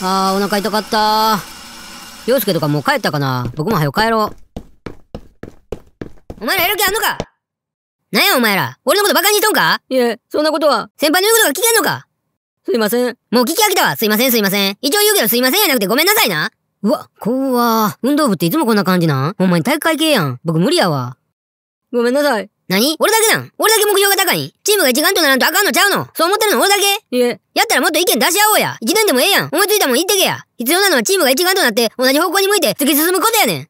あー、お腹痛かった洋介とかもう帰ったかな僕も早く帰ろう。お前らやる気あんのかなんやお前ら俺のことバカにしとんかいえ、そんなことは。先輩の言うことが聞けんのかすいません。もう聞き飽きたわ。すいませんすいません。一応言うけどすいませんやなくてごめんなさいな。うわ、怖運動部っていつもこんな感じなんほんまに体育会系やん。僕無理やわ。ごめんなさい。何俺だけなん俺だけ目標が高いチームが一丸とならんとあかんのちゃうのそう思ってるの俺だけいえ。やったらもっと意見出し合おうや。一年でもええやん。思いついたもん言ってけや。必要なのはチームが一丸となって同じ方向に向いて突き進むことやねん。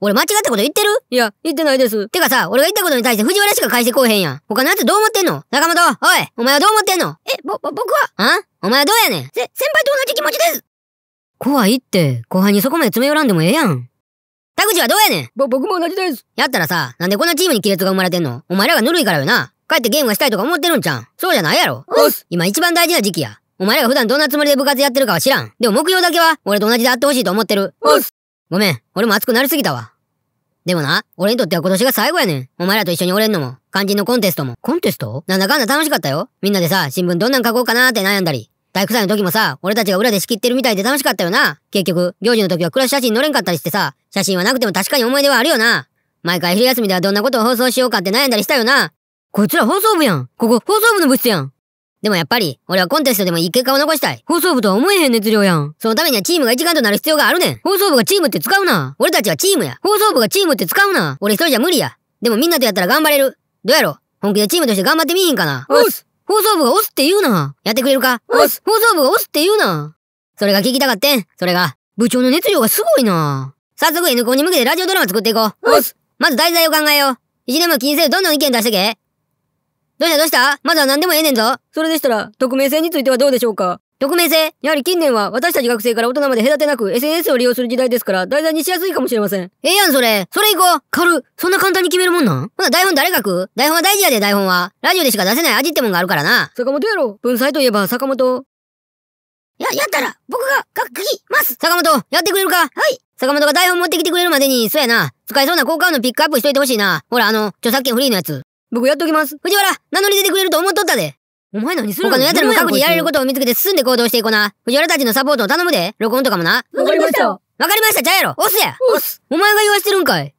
俺間違ったこと言ってるいや、言ってないです。てかさ、俺が言ったことに対して藤原しか返してこうへんやん。他のやつどう思ってんの仲間と、おい、お前はどう思ってんのえ、ぼ、ぼ、僕はんお前はどうやねんせ、先輩と同じ気持ちです怖いって、後輩にそこまで詰め寄らんでもええやん。田口はどうやねんぼ、僕も同じです。やったらさ、なんでこんなチームに亀裂が生まれてんのお前らがぬるいからよな。帰ってゲームがしたいとか思ってるんちゃんそうじゃないやろおっす今一番大事な時期や。お前らが普段どんなつもりで部活やってるかは知らん。でも目標だけは、俺と同じであってほしいと思ってる。おっすごめん、俺も熱くなりすぎたわ。でもな、俺にとっては今年が最後やねん。お前らと一緒におれんのも、肝心のコンテストも。コンテストなんだかんだ楽しかったよ。みんなでさ、新聞どんなん書こうかなーって悩んだり、体育祭の時もさ、俺たちが裏で仕切ってるみたいで楽しかったよな。結局、行事の時はクラス写真乗れんかったりしてさ、写真はなくても確かに思い出はあるよな。毎回昼休みではどんなことを放送しようかって悩んだりしたよな。こいつら放送部やん。ここ放送部の部室やん。でもやっぱり、俺はコンテストでもいい結果を残したい。放送部とは思えへん熱量やん。そのためにはチームが一丸となる必要があるねん。放送部がチームって使うな。俺たちはチームや。放送部がチームって使うな。俺一人じゃ無理や。でもみんなとやったら頑張れる。どうやろ本気でチームとして頑張ってみいひんかな。おっす放送部が押すって言うな。やってくれるか押す放送部が押すって言うな。それが聞きたかってん。それが、部長の熱量がすごいな。早速 N 校に向けてラジオドラマ作っていこう。押すまず題材を考えよう。一年も気にせずどんどん意見出してけ。どうしたどうしたまずは何でもええねんぞ。それでしたら、匿名性についてはどうでしょうか匿名性やはり近年は私たち学生から大人まで隔てなく SNS を利用する時代ですから題材にしやすいかもしれません。ええやんそれそれ行こう軽そんな簡単に決めるもんなんほな台本誰書く台本は大事やで台本は。ラジオでしか出せない味ってもんがあるからな。坂本やろ文才といえば坂本。や、やったら僕が書きます坂本やってくれるかはい坂本が台本持ってきてくれるまでに、そうやな。使えそうな効果音のピックアップしといてほしいな。ほらあの、著作権フリーのやつ。僕やっときます。藤原、名乗り出てくれると思っとったで。お前何するの他の奴らも過去にやれることを見つけて進んで行動していこうな。藤原たちのサポートを頼むで。録音とかもな。わかりました。わかりました、ちゃうやろ。押すや。押す。お前が言わしてるんかい。